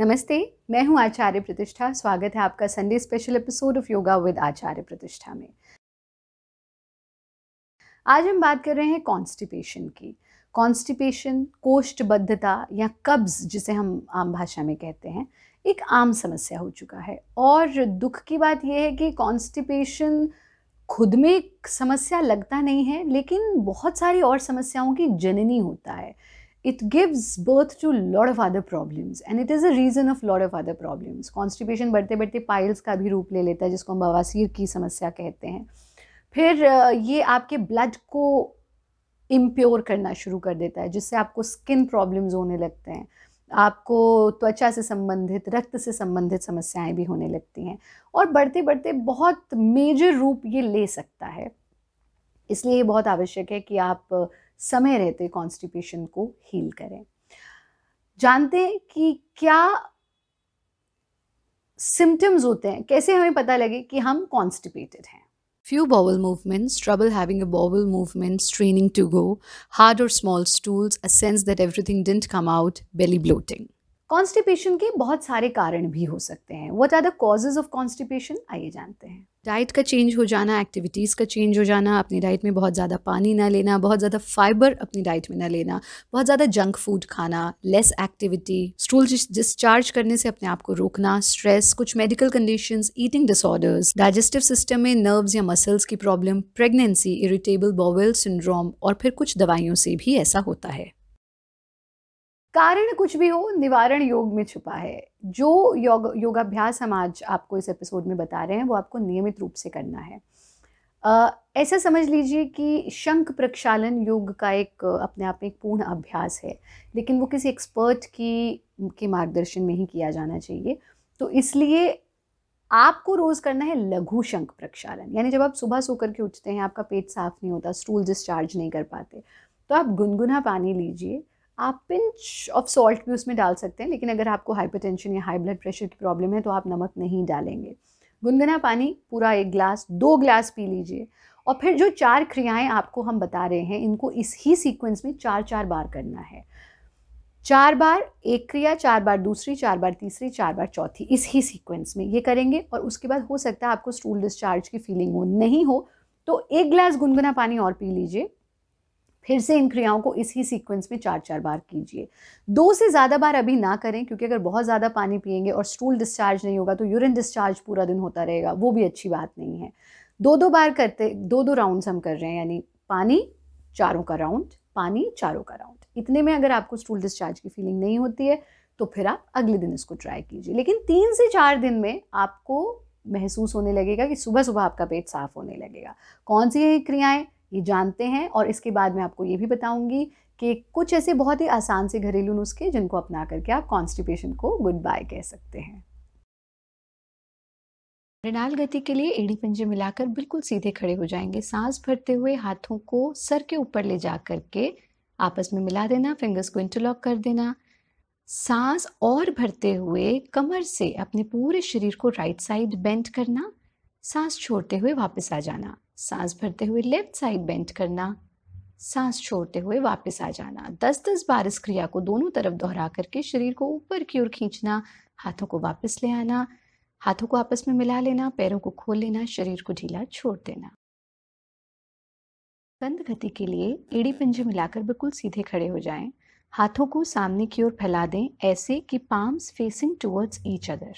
नमस्ते मैं हूं आचार्य प्रतिष्ठा स्वागत है आपका Sunday special episode of yoga with Acharya Pratishtha में आज हम बात कर रहे हैं कॉन्स्टिपेशन की कॉन्स्टिपेशन कोष्ठबद्धता या कब्ज जिसे हम आम भाषा में कहते हैं एक आम समस्या हो चुका है और दुख की बात यह है कि कॉन्स्टिपेशन खुद में समस्या लगता नहीं है लेकिन बहुत सारी और समस्याओं की जननी होता है it gives birth to lot of other problems and it is a reason of lot of other problems constipation बढ़ते बढ़ते पाइल्स का भी रूप ले लेता है जिसको हम बवासीर की समस्या कहते हैं फिर ये आपके ब्लड को इम्प्योर करना शुरू कर देता है जिससे आपको स्किन प्रॉब्लम्स होने लगते हैं आपको त्वचा से संबंधित रक्त से संबंधित समस्याएं भी होने लगती हैं और बढ़ते बढ़ते बहुत मेजर रूप ये ले सकता है इसलिए ये बहुत आवश्यक है कि आप समय रहते कॉन्स्टिपेशन को हील करें जानते हैं कि क्या सिम्टम्स होते हैं कैसे हमें पता लगे कि हम कॉन्स्टिपेटेड हैं few bowel movements trouble having a bowel movement straining to go hard और small stools a sense that everything didn't come out belly bloating constipation के बहुत सारे कारण भी हो सकते हैं what are the causes of constipation आइए जानते हैं डाइट का चेंज हो जाना एक्टिविटीज़ का चेंज हो जाना अपनी डाइट में बहुत ज़्यादा पानी ना लेना बहुत ज़्यादा फाइबर अपनी डाइट में ना लेना बहुत ज़्यादा जंक फूड खाना लेस एक्टिविटी स्टूल डिस्चार्ज करने से अपने आप को रोकना स्ट्रेस कुछ medical condition eating disorders digestive system में नर्व्स या मसल्स की problem pregnancy irritable bowel syndrome और फिर कुछ दवाइयों से भी ऐसा होता है कारण कुछ भी हो निवारण योग में छुपा है जो योग योगाभ्यास हम आज आपको इस एपिसोड में बता रहे हैं वो आपको नियमित रूप से करना है आ, ऐसा समझ लीजिए कि शंख प्रक्षालन योग का एक अपने आप में एक पूर्ण अभ्यास है लेकिन वो किसी एक्सपर्ट की के मार्गदर्शन में ही किया जाना चाहिए तो इसलिए आपको रोज़ करना है लघु शंख प्रक्षालन यानी जब आप सुबह सो के उठते हैं आपका पेट साफ नहीं होता स्टूल डिस्चार्ज नहीं कर पाते तो आप गुनगुना पानी लीजिए आप पिंच ऑफ सॉल्ट भी उसमें डाल सकते हैं लेकिन अगर आपको हाइपर या हाई ब्लड प्रेशर की प्रॉब्लम है तो आप नमक नहीं डालेंगे गुनगुना पानी पूरा एक ग्लास दो ग्लास पी लीजिए और फिर जो चार क्रियाएं आपको हम बता रहे हैं इनको इस ही सीक्वेंस में चार चार बार करना है चार बार एक क्रिया चार बार दूसरी चार बार तीसरी चार बार चौथी इस ही सीक्वेंस में ये करेंगे और उसके बाद हो सकता है आपको स्टूल डिस्चार्ज की फीलिंग हो नहीं हो तो एक ग्लास गुनगुना पानी और पी लीजिए फिर से इन क्रियाओं को इसी सीक्वेंस में चार चार बार कीजिए दो से ज़्यादा बार अभी ना करें क्योंकि अगर बहुत ज़्यादा पानी पियेंगे और स्टूल डिस्चार्ज नहीं होगा तो यूरिन डिस्चार्ज पूरा दिन होता रहेगा वो भी अच्छी बात नहीं है दो दो बार करते दो दो राउंड हम कर रहे हैं यानी पानी चारों का राउंड पानी चारों का राउंड इतने में अगर आपको स्टूल डिस्चार्ज की फीलिंग नहीं होती है तो फिर आप अगले दिन इसको ट्राई कीजिए लेकिन तीन से चार दिन में आपको महसूस होने लगेगा कि सुबह सुबह आपका पेट साफ होने लगेगा कौन सी है क्रियाएँ ये जानते हैं और इसके बाद मैं आपको ये भी बताऊंगी कि कुछ ऐसे बहुत ही आसान से घरेलू नुस्खे जिनको अपना करके आप कॉन्स्टिपेशन को गुड बाय कह सकते हैं मृणाल गति के लिए एड़ी पंजे मिलाकर बिल्कुल सीधे खड़े हो जाएंगे सांस भरते हुए हाथों को सर के ऊपर ले जा करके आपस में मिला देना फिंगर्स को इंटरलॉक कर देना सांस और भरते हुए कमर से अपने पूरे शरीर को राइट साइड बेंड करना सांस छोड़ते हुए वापस आ जाना सांस भरते हुए लेफ्ट साइड बेंट करना सांस छोड़ते हुए वापस आ जाना दस दस बार इस क्रिया को दोनों तरफ दोहरा करके शरीर को ऊपर की ओर खींचना हाथों को वापस ले आना हाथों को आपस में मिला लेना पैरों को खोल लेना शरीर को ढीला छोड़ देना कंध गति के लिए एड़ी पंजे मिलाकर बिल्कुल सीधे खड़े हो जाएं। हाथों को सामने की ओर फैला दें ऐसे कि palms facing towards each other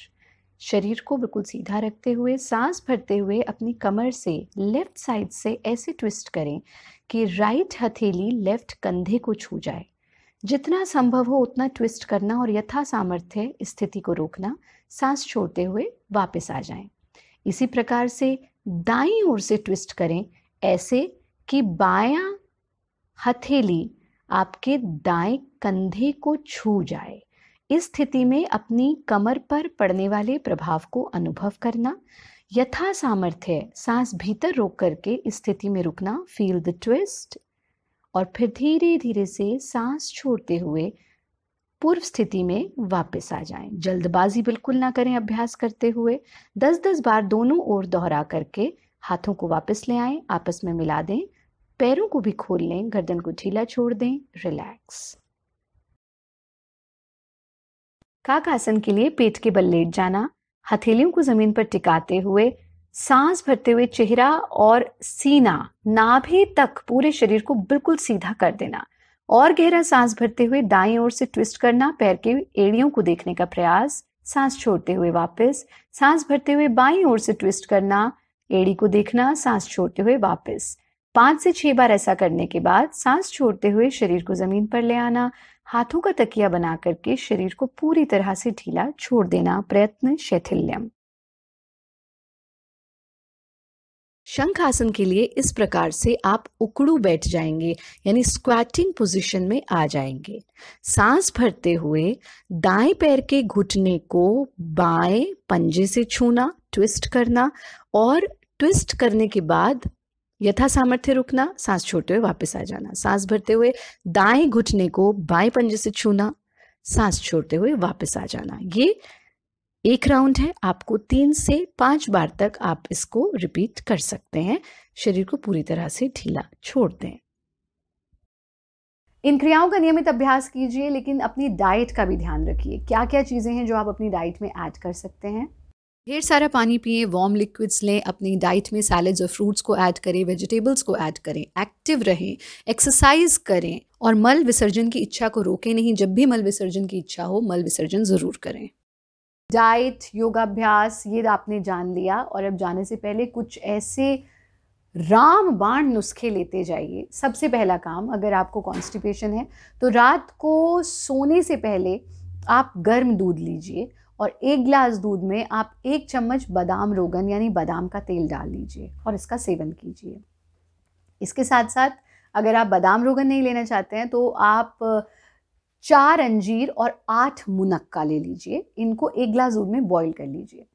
शरीर को बिल्कुल सीधा रखते हुए सांस भरते हुए अपनी कमर से लेफ्ट साइड से ऐसे ट्विस्ट करें कि राइट हथेली लेफ्ट कंधे को छू जाए जितना संभव हो उतना ट्विस्ट करना और यथा सामर्थ्य स्थिति को रोकना सांस छोड़ते हुए वापस आ जाएं। इसी प्रकार से दाई ओर से ट्विस्ट करें ऐसे कि बाया हथेली आपके दाएं कंधे को छू जाए इस स्थिति में अपनी कमर पर पड़ने वाले प्रभाव को अनुभव करना यथा सामर्थ्य सांस भीतर रोक करके इस स्थिति में रुकना फील द ट्विस्ट और फिर धीरे धीरे से सांस छोड़ते हुए पूर्व स्थिति में वापस आ जाएं। जल्दबाजी बिल्कुल ना करें अभ्यास करते हुए दस दस बार दोनों ओर दोहरा करके हाथों को वापस ले आएं, आपस में मिला दें पैरों को भी खोल लें गर्दन को ढीला छोड़ दें रिलैक्स काक आसन के लिए पेट के बल लेट जाना हथेलियों को जमीन पर टिकाते हुए सांस भरते हुए चेहरा और सीना नाभे तक पूरे शरीर को बिल्कुल सीधा कर देना और गहरा सांस भरते हुए दाएं ओर से ट्विस्ट करना पैर के एड़ियों को देखने का प्रयास सांस छोड़ते हुए वापस सांस भरते हुए बाईं ओर से ट्विस्ट करना एड़ी को देखना सांस छोड़ते हुए वापस पांच से छह बार ऐसा करने के बाद सांस छोड़ते हुए शरीर को जमीन पर ले आना हाथों का तकिया बना करके शरीर को पूरी तरह से ढीला छोड़ देना प्रयत्न शैथिल्यम शंख आसन के लिए इस प्रकार से आप उकड़ू बैठ जाएंगे यानी स्क्वैटिंग पोजीशन में आ जाएंगे सांस भरते हुए दाएं पैर के घुटने को बाएं पंजे से छूना ट्विस्ट करना और ट्विस्ट करने के बाद यथा सामर्थ्य रुकना सांस छोड़ते हुए वापस आ जाना सांस भरते हुए दाएं घुटने को बाएं पंजे से छूना सांस छोड़ते हुए वापस आ जाना ये एक राउंड है आपको तीन से पांच बार तक आप इसको रिपीट कर सकते हैं शरीर को पूरी तरह से ढीला छोड़ दें इन क्रियाओं का नियमित अभ्यास कीजिए लेकिन अपनी डाइट का भी ध्यान रखिए क्या क्या चीज़ें हैं जो आप अपनी डाइट में ऐड कर सकते हैं ढेर सारा पानी पिए वार्म लिक्विड्स लें अपनी डाइट में सैलड्स और फ्रूट्स को ऐड करें वेजिटेबल्स को ऐड करें एक्टिव रहें एक्सरसाइज करें और मल विसर्जन की इच्छा को रोकें नहीं जब भी मल विसर्जन की इच्छा हो मल विसर्जन ज़रूर करें डाइट योगाभ्यास ये आपने जान लिया और अब जाने से पहले कुछ ऐसे राम बाण नुस्खे लेते जाइए सबसे पहला काम अगर आपको कॉन्स्टिपेशन है तो रात को सोने से पहले आप गर्म दूध लीजिए और एक ग्लास दूध में आप एक चम्मच बादाम रोगन यानी बादाम का तेल डाल लीजिए और इसका सेवन कीजिए इसके साथ साथ अगर आप बादाम रोगन नहीं लेना चाहते हैं तो आप चार अंजीर और आठ मुनक्का ले लीजिए इनको एक ग्लास दूध में बॉईल कर लीजिए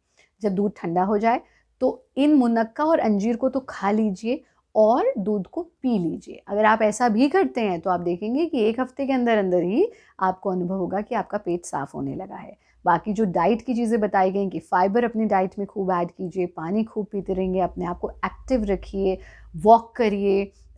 जब दूध ठंडा हो जाए तो इन मुनक्का और अंजीर को तो खा लीजिए और दूध को पी लीजिए अगर आप ऐसा भी करते हैं तो आप देखेंगे कि एक हफ्ते के अंदर अंदर ही आपको अनुभव होगा कि आपका पेट साफ होने लगा है बाकी जो डाइट की चीज़ें बताई गई कि फ़ाइबर अपनी डाइट में खूब ऐड कीजिए पानी खूब पीते रहेंगे अपने आप को एक्टिव रखिए वॉक करिए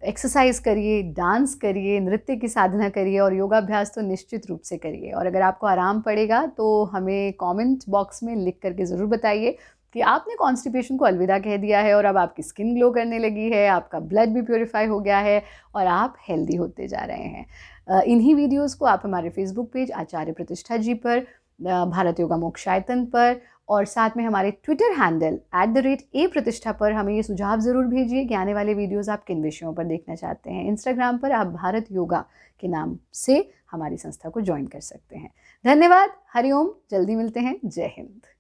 एक्सरसाइज करिए डांस करिए नृत्य की साधना करिए और योगाभ्यास तो निश्चित रूप से करिए और अगर आपको आराम पड़ेगा तो हमें कमेंट बॉक्स में लिख करके ज़रूर बताइए कि आपने कॉन्स्टिपेशन को अलविदा कह दिया है और अब आपकी स्किन ग्लो करने लगी है आपका ब्लड भी प्योरीफाई हो गया है और आप हेल्दी होते जा रहे हैं इन्हीं वीडियोस को आप हमारे फेसबुक पेज आचार्य प्रतिष्ठा जी पर भारत योगा मोक्षायतन पर और साथ में हमारे Twitter handle at the rate A Pratishtha पर हमें ये सुझाव ज़रूर भेजिए कि आने वाले वीडियोस आप किन विषयों पर देखना चाहते हैं इंस्टाग्राम पर आप भारत योगा के नाम से हमारी संस्था को ज्वाइन कर सकते हैं धन्यवाद हरिओम जल्दी मिलते हैं जय हिंद